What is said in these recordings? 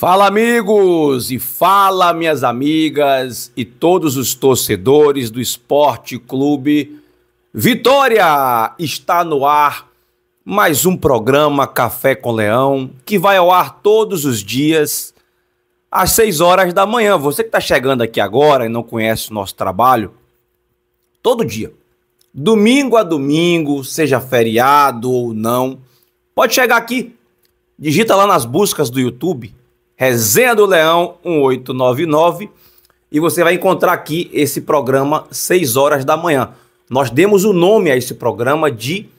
Fala, amigos! E fala, minhas amigas e todos os torcedores do Esporte Clube Vitória! Está no ar mais um programa Café com Leão que vai ao ar todos os dias às 6 horas da manhã. Você que está chegando aqui agora e não conhece o nosso trabalho, todo dia, domingo a domingo, seja feriado ou não, pode chegar aqui, digita lá nas buscas do YouTube Resenha do Leão 1899. E você vai encontrar aqui esse programa 6 horas da manhã. Nós demos o nome a esse programa de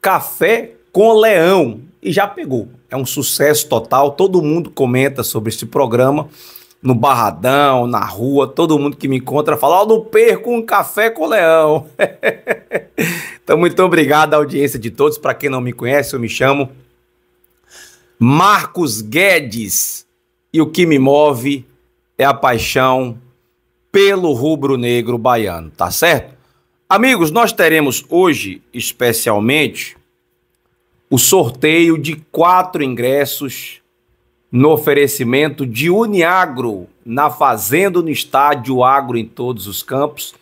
Café com Leão. E já pegou. É um sucesso total. Todo mundo comenta sobre esse programa. No barradão, na rua, todo mundo que me encontra fala: Ó, oh, não perco um café com leão. então, muito obrigado à audiência de todos. Para quem não me conhece, eu me chamo Marcos Guedes e o que me move é a paixão pelo rubro-negro baiano, tá certo? Amigos, nós teremos hoje, especialmente, o sorteio de quatro ingressos no oferecimento de Uniagro, na Fazenda, no Estádio Agro, em todos os campos.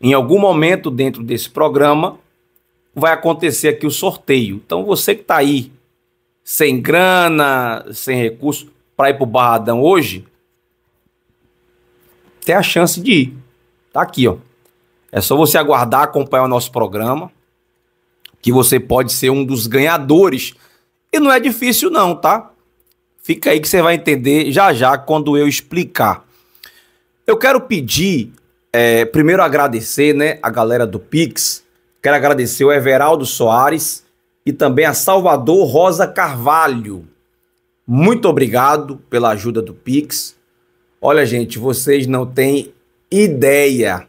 Em algum momento dentro desse programa vai acontecer aqui o sorteio. Então você que está aí sem grana, sem recurso, para ir pro Barradão hoje, tem a chance de ir. Tá aqui, ó. É só você aguardar, acompanhar o nosso programa, que você pode ser um dos ganhadores. E não é difícil não, tá? Fica aí que você vai entender já já quando eu explicar. Eu quero pedir, é, primeiro agradecer, né, a galera do Pix. Quero agradecer o Everaldo Soares e também a Salvador Rosa Carvalho. Muito obrigado pela ajuda do Pix. Olha, gente, vocês não têm ideia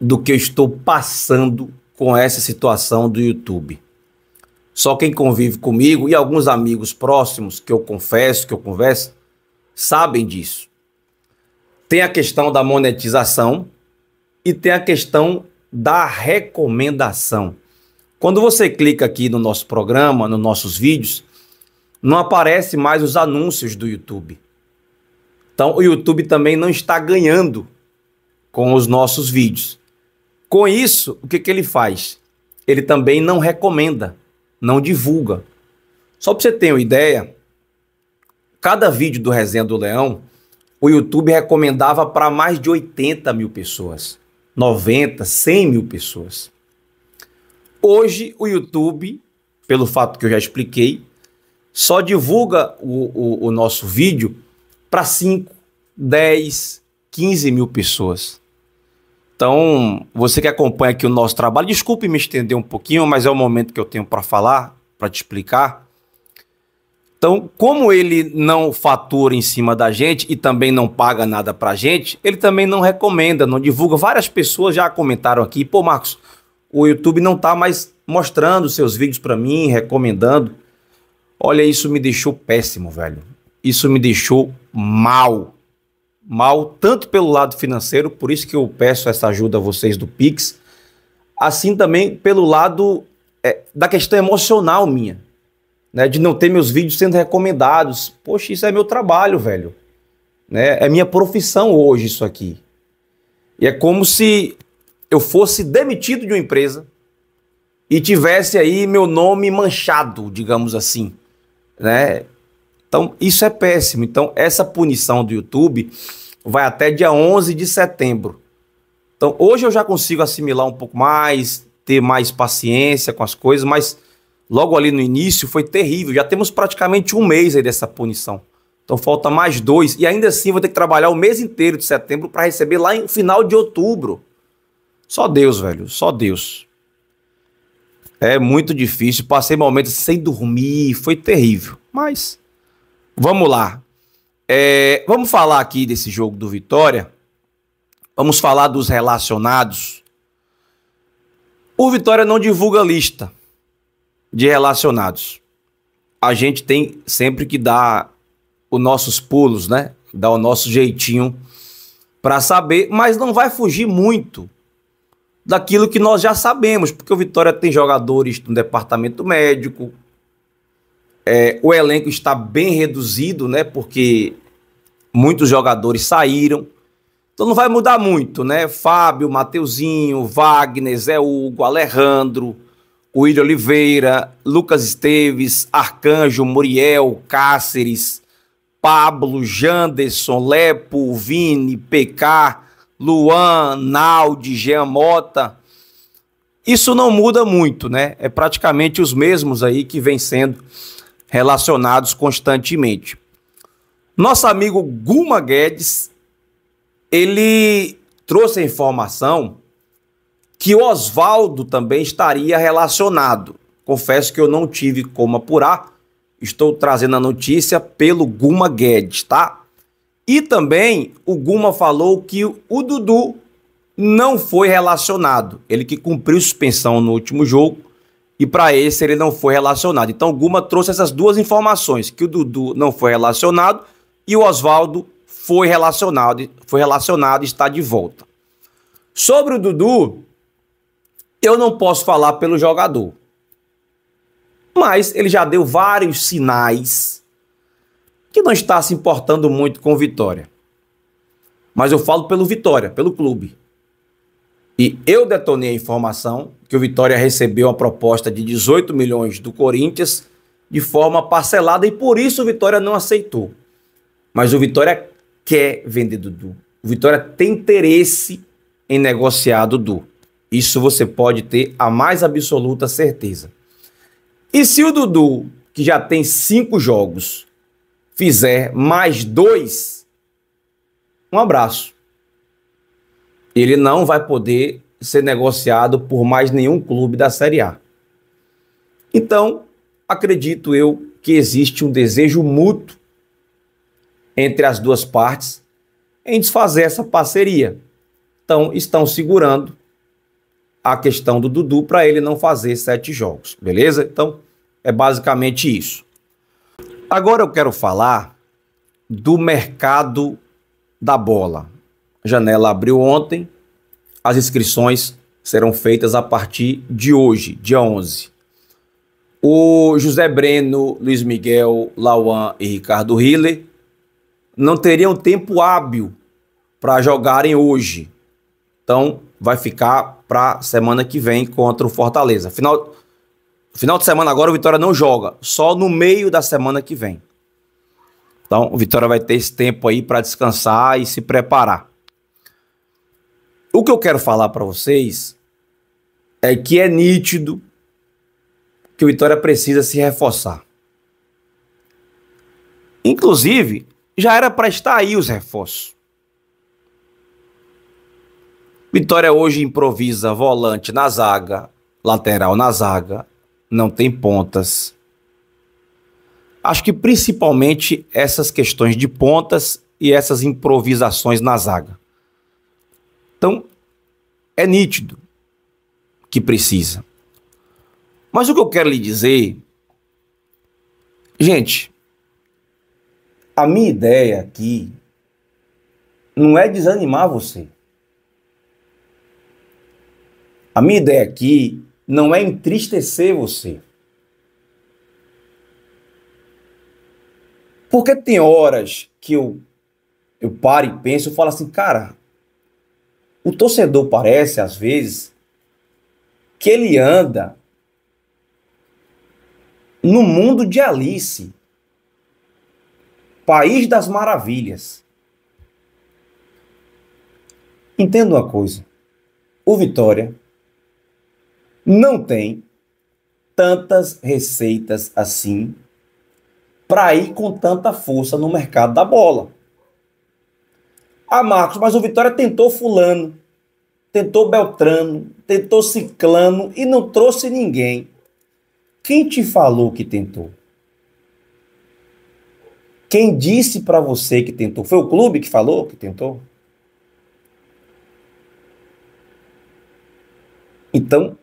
do que eu estou passando com essa situação do YouTube. Só quem convive comigo e alguns amigos próximos que eu confesso, que eu converso, sabem disso. Tem a questão da monetização e tem a questão da recomendação. Quando você clica aqui no nosso programa, nos nossos vídeos, não aparece mais os anúncios do YouTube. Então, o YouTube também não está ganhando com os nossos vídeos. Com isso, o que, que ele faz? Ele também não recomenda, não divulga. Só para você ter uma ideia, cada vídeo do Resenha do Leão, o YouTube recomendava para mais de 80 mil pessoas, 90, 100 mil pessoas. Hoje, o YouTube, pelo fato que eu já expliquei, só divulga o, o, o nosso vídeo para 5, 10, 15 mil pessoas. Então, você que acompanha aqui o nosso trabalho, desculpe me estender um pouquinho, mas é o momento que eu tenho para falar, para te explicar. Então, como ele não fatura em cima da gente e também não paga nada para gente, ele também não recomenda, não divulga. Várias pessoas já comentaram aqui, pô, Marcos, o YouTube não está mais mostrando seus vídeos para mim, recomendando. Olha, isso me deixou péssimo, velho. Isso me deixou mal. Mal tanto pelo lado financeiro, por isso que eu peço essa ajuda a vocês do Pix, assim também pelo lado é, da questão emocional minha, né? De não ter meus vídeos sendo recomendados. Poxa, isso é meu trabalho, velho. Né? É minha profissão hoje isso aqui. E é como se eu fosse demitido de uma empresa e tivesse aí meu nome manchado, digamos assim né? Então, isso é péssimo. Então, essa punição do YouTube vai até dia 11 de setembro. Então, hoje eu já consigo assimilar um pouco mais, ter mais paciência com as coisas, mas logo ali no início foi terrível. Já temos praticamente um mês aí dessa punição. Então, falta mais dois. E ainda assim, vou ter que trabalhar o mês inteiro de setembro para receber lá no final de outubro. Só Deus, velho. Só Deus. É muito difícil. Passei momentos sem dormir, foi terrível. Mas vamos lá. É, vamos falar aqui desse jogo do Vitória. Vamos falar dos relacionados. O Vitória não divulga lista de relacionados. A gente tem sempre que dar os nossos pulos, né? Dar o nosso jeitinho para saber, mas não vai fugir muito daquilo que nós já sabemos, porque o Vitória tem jogadores no departamento médico, é, o elenco está bem reduzido, né? Porque muitos jogadores saíram. Então não vai mudar muito, né? Fábio, Mateuzinho, Wagner, Zé Hugo, Alejandro, William Oliveira, Lucas Esteves, Arcanjo, Muriel, Cáceres, Pablo, Janderson, Lepo, Vini, PK, Luan, Naldi, Jean Mota. Isso não muda muito, né? É praticamente os mesmos aí que vem sendo relacionados constantemente. Nosso amigo Guma Guedes, ele trouxe a informação que Oswaldo também estaria relacionado. Confesso que eu não tive como apurar, estou trazendo a notícia pelo Guma Guedes, tá? E também o Guma falou que o Dudu não foi relacionado. Ele que cumpriu suspensão no último jogo e para esse ele não foi relacionado. Então o Guma trouxe essas duas informações, que o Dudu não foi relacionado e o Oswaldo foi relacionado, foi relacionado e está de volta. Sobre o Dudu, eu não posso falar pelo jogador. Mas ele já deu vários sinais que não está se importando muito com Vitória. Mas eu falo pelo Vitória, pelo clube. E eu detonei a informação que o Vitória recebeu uma proposta de 18 milhões do Corinthians de forma parcelada e por isso o Vitória não aceitou. Mas o Vitória quer vender Dudu. O Vitória tem interesse em negociar Dudu. Isso você pode ter a mais absoluta certeza. E se o Dudu, que já tem cinco jogos, fizer mais dois, um abraço. Ele não vai poder ser negociado por mais nenhum clube da Série A. Então, acredito eu que existe um desejo mútuo entre as duas partes em desfazer essa parceria. Então, estão segurando a questão do Dudu para ele não fazer sete jogos, beleza? Então, é basicamente isso. Agora eu quero falar do mercado da bola. A janela abriu ontem, as inscrições serão feitas a partir de hoje, dia 11. O José Breno, Luiz Miguel, Lauan e Ricardo Hiller não teriam tempo hábil para jogarem hoje. Então, vai ficar para semana que vem contra o Fortaleza. Final, Final de semana agora o Vitória não joga, só no meio da semana que vem. Então, o Vitória vai ter esse tempo aí para descansar e se preparar. O que eu quero falar para vocês é que é nítido que o Vitória precisa se reforçar. Inclusive, já era para estar aí os reforços. Vitória hoje improvisa volante na zaga, lateral na zaga, não tem pontas. Acho que principalmente essas questões de pontas e essas improvisações na zaga. Então, é nítido que precisa. Mas o que eu quero lhe dizer, gente, a minha ideia aqui não é desanimar você. A minha ideia aqui não é entristecer você. Porque tem horas que eu, eu paro e penso, e falo assim, cara, o torcedor parece, às vezes, que ele anda no mundo de Alice, país das maravilhas. Entenda uma coisa: o Vitória não tem tantas receitas assim para ir com tanta força no mercado da bola. Ah, Marcos, mas o Vitória tentou fulano, tentou Beltrano, tentou Ciclano e não trouxe ninguém. Quem te falou que tentou? Quem disse para você que tentou? Foi o clube que falou que tentou? Então,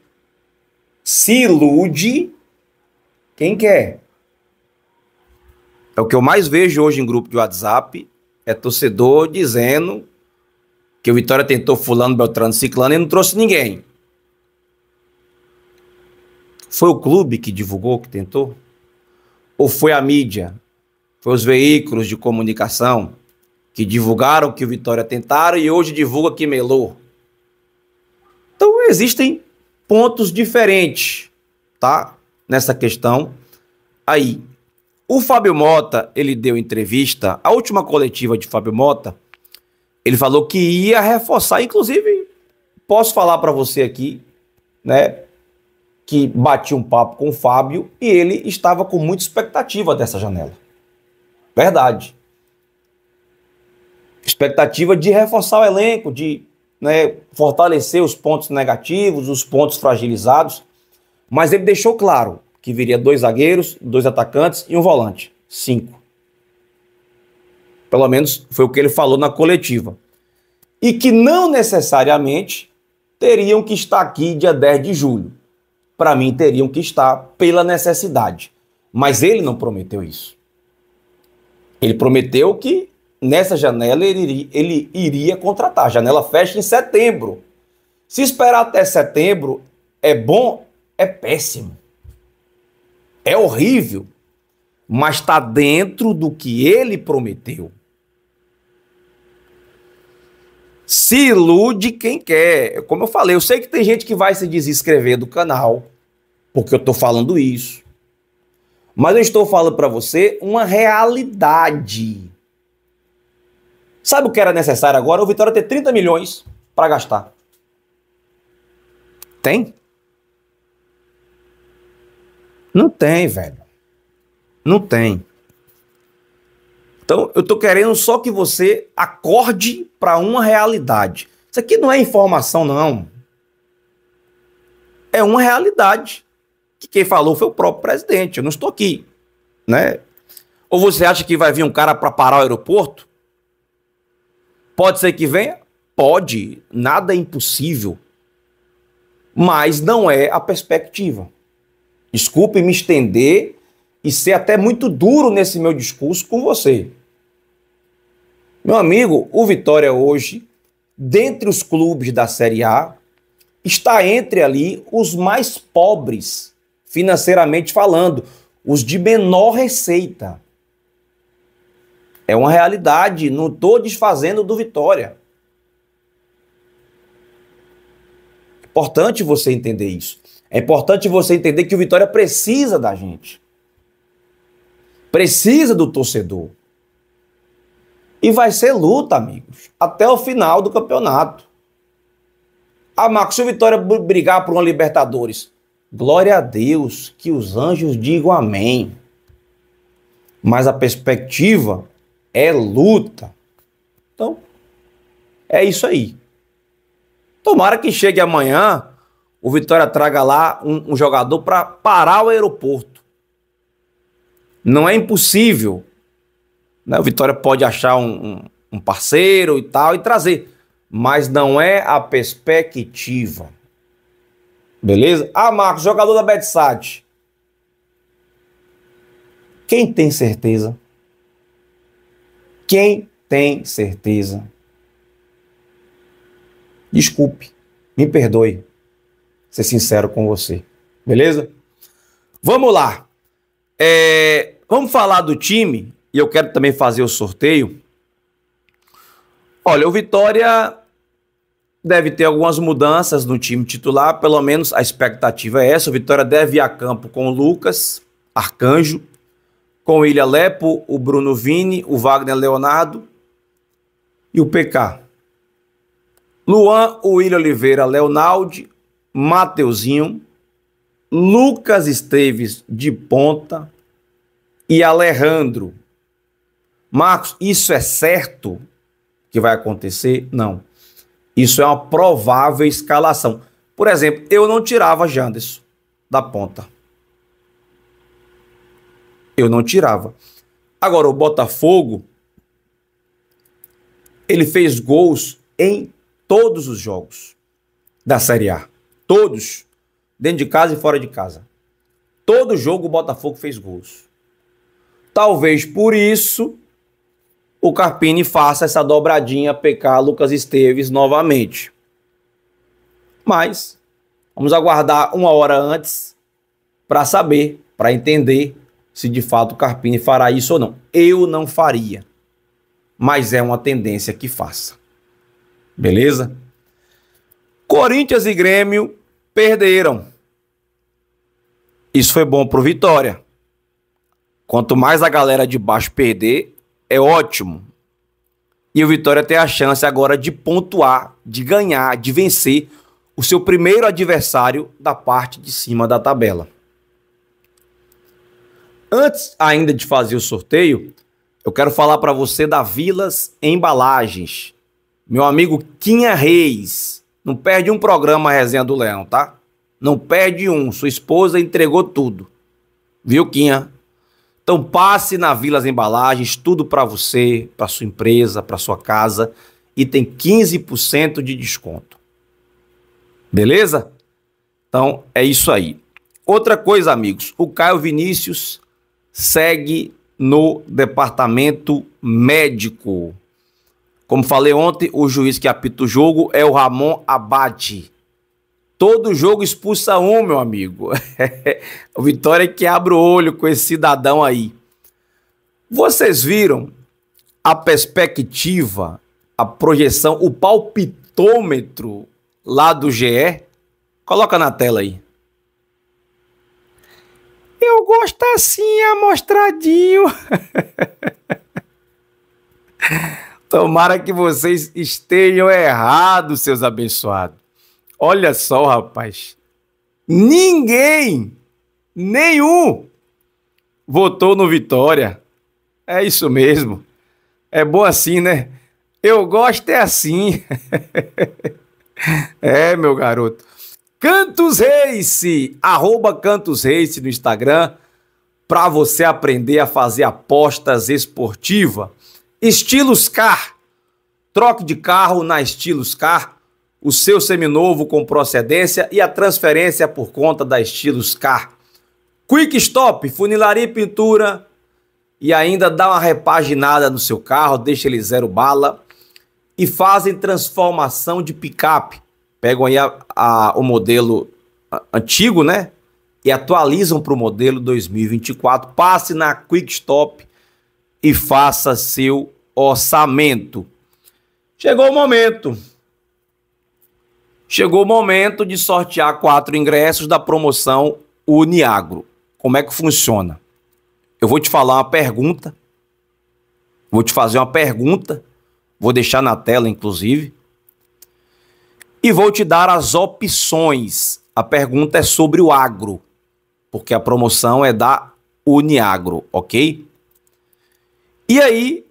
se ilude quem quer. É o que eu mais vejo hoje em grupo de WhatsApp, é torcedor dizendo que o Vitória tentou fulano, beltrano, ciclano e não trouxe ninguém. Foi o clube que divulgou que tentou? Ou foi a mídia? Foi os veículos de comunicação que divulgaram que o Vitória tentaram e hoje divulga que melou? Então existem pontos diferentes, tá? Nessa questão aí. O Fábio Mota, ele deu entrevista, a última coletiva de Fábio Mota, ele falou que ia reforçar, inclusive, posso falar para você aqui, né, que bati um papo com o Fábio e ele estava com muita expectativa dessa janela. Verdade. Expectativa de reforçar o elenco, de né, fortalecer os pontos negativos, os pontos fragilizados, mas ele deixou claro que viria dois zagueiros, dois atacantes e um volante. Cinco. Pelo menos foi o que ele falou na coletiva. E que não necessariamente teriam que estar aqui dia 10 de julho. Para mim, teriam que estar pela necessidade. Mas ele não prometeu isso. Ele prometeu que nessa janela ele iria, ele iria contratar. A janela fecha em setembro. Se esperar até setembro é bom, é péssimo. É horrível, mas está dentro do que ele prometeu. Se ilude quem quer. Como eu falei, eu sei que tem gente que vai se desinscrever do canal, porque eu estou falando isso. Mas eu estou falando para você uma realidade. Sabe o que era necessário agora? O Vitória ter 30 milhões para gastar. Tem? Não tem, velho. Não tem. Então, eu tô querendo só que você acorde para uma realidade. Isso aqui não é informação, não. É uma realidade. Que quem falou foi o próprio presidente. Eu não estou aqui, né? Ou você acha que vai vir um cara para parar o aeroporto? Pode ser que venha? Pode, nada é impossível. Mas não é a perspectiva. Desculpe me estender e ser até muito duro nesse meu discurso com você. Meu amigo, o Vitória hoje, dentre os clubes da Série A, está entre ali os mais pobres, financeiramente falando, os de menor receita. É uma realidade. Não estou desfazendo do Vitória. É importante você entender isso. É importante você entender que o Vitória precisa da gente. Precisa do torcedor. E vai ser luta, amigos, até o final do campeonato. Ah, Marcos, se o Vitória brigar por uma Libertadores, glória a Deus, que os anjos digam amém. Mas a perspectiva é luta. Então, é isso aí. Tomara que chegue amanhã, o Vitória traga lá um, um jogador para parar o aeroporto. Não é impossível. Né? O Vitória pode achar um, um, um parceiro e tal e trazer. Mas não é a perspectiva. Beleza? Ah, Marcos, jogador da Betsat. Quem tem certeza quem tem certeza? Desculpe, me perdoe ser sincero com você, beleza? Vamos lá. É, vamos falar do time e eu quero também fazer o sorteio. Olha, o Vitória deve ter algumas mudanças no time titular, pelo menos a expectativa é essa. O Vitória deve ir a campo com o Lucas, Arcanjo, com o Ilha Lepo, o Bruno Vini, o Wagner Leonardo e o PK. Luan, o William Oliveira, Leonaldi, Mateuzinho, Lucas Esteves de ponta e Alejandro. Marcos, isso é certo que vai acontecer? Não. Isso é uma provável escalação. Por exemplo, eu não tirava Janderson da ponta eu não tirava. Agora, o Botafogo, ele fez gols em todos os jogos da Série A. Todos. Dentro de casa e fora de casa. Todo jogo o Botafogo fez gols. Talvez por isso o Carpini faça essa dobradinha pecar Lucas Esteves novamente. Mas vamos aguardar uma hora antes para saber, para entender se de fato o Carpini fará isso ou não. Eu não faria, mas é uma tendência que faça. Beleza? Corinthians e Grêmio perderam. Isso foi bom para o Vitória. Quanto mais a galera de baixo perder, é ótimo. E o Vitória tem a chance agora de pontuar, de ganhar, de vencer o seu primeiro adversário da parte de cima da tabela. Antes ainda de fazer o sorteio, eu quero falar para você da Vilas Embalagens. Meu amigo Quinha Reis. Não perde um programa Resenha do Leão, tá? Não perde um. Sua esposa entregou tudo. Viu, Quinha? Então passe na Vilas Embalagens, tudo para você, para sua empresa, para sua casa e tem 15% de desconto. Beleza? Então é isso aí. Outra coisa, amigos, o Caio Vinícius segue no departamento médico. Como falei ontem, o juiz que apita o jogo é o Ramon Abate. Todo jogo expulsa um, meu amigo. o Vitória que abre o olho com esse cidadão aí. Vocês viram a perspectiva, a projeção, o palpitômetro lá do GE? Coloca na tela aí. Eu gosto assim, amostradinho. Tomara que vocês estejam errados, seus abençoados. Olha só, rapaz. Ninguém, nenhum, votou no Vitória. É isso mesmo. É bom assim, né? Eu gosto é assim. é, meu garoto. Cantos Race, arroba Cantos Race no Instagram, para você aprender a fazer apostas esportiva. Estilos Car, troque de carro na Estilos Car, o seu seminovo com procedência e a transferência por conta da Estilos Car. Quick Stop, funilaria e pintura e ainda dá uma repaginada no seu carro, deixa ele zero bala e fazem transformação de picape pegam aí a, a, o modelo antigo, né? E atualizam para o modelo 2024. Passe na Quick Stop e faça seu orçamento. Chegou o momento. Chegou o momento de sortear quatro ingressos da promoção Uniagro. Como é que funciona? Eu vou te falar uma pergunta. Vou te fazer uma pergunta. Vou deixar na tela, inclusive. E vou te dar as opções. A pergunta é sobre o agro, porque a promoção é da Uniagro, ok? E aí,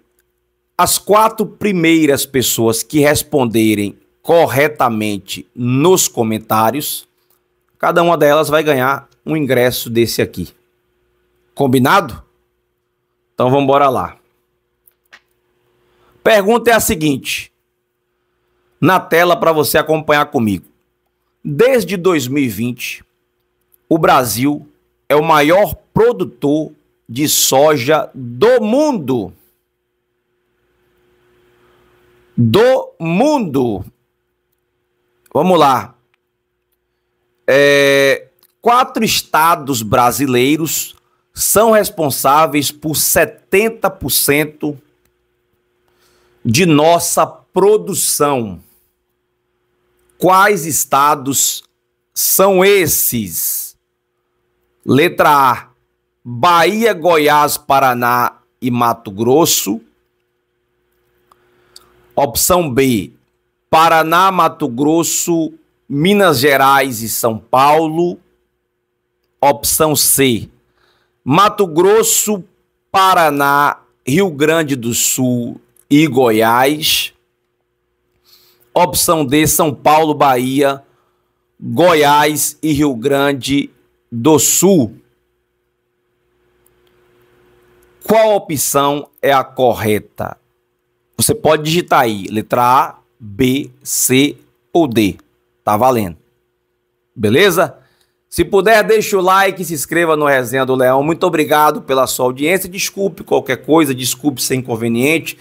as quatro primeiras pessoas que responderem corretamente nos comentários, cada uma delas vai ganhar um ingresso desse aqui. Combinado? Então vamos embora lá. Pergunta é a seguinte: na tela para você acompanhar comigo. Desde 2020, o Brasil é o maior produtor de soja do mundo. Do mundo. Vamos lá. É, quatro estados brasileiros são responsáveis por 70% de nossa produção. Quais estados são esses? Letra A: Bahia, Goiás, Paraná e Mato Grosso. Opção B: Paraná, Mato Grosso, Minas Gerais e São Paulo. Opção C: Mato Grosso, Paraná, Rio Grande do Sul e Goiás. Opção D, São Paulo, Bahia, Goiás e Rio Grande do Sul. Qual opção é a correta? Você pode digitar aí, letra A, B, C ou D. Tá valendo. Beleza? Se puder, deixa o like, se inscreva no Resenha do Leão. Muito obrigado pela sua audiência. Desculpe qualquer coisa, desculpe ser inconveniente.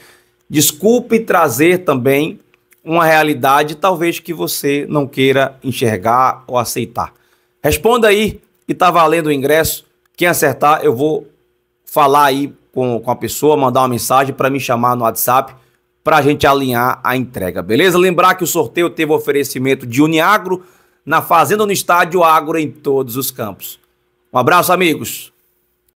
Desculpe trazer também uma realidade talvez que você não queira enxergar ou aceitar. Responda aí e tá valendo o ingresso. Quem acertar, eu vou falar aí com, com a pessoa, mandar uma mensagem para me chamar no WhatsApp para a gente alinhar a entrega, beleza? Lembrar que o sorteio teve oferecimento de Uniagro na Fazenda no Estádio Agro em todos os campos. Um abraço, amigos!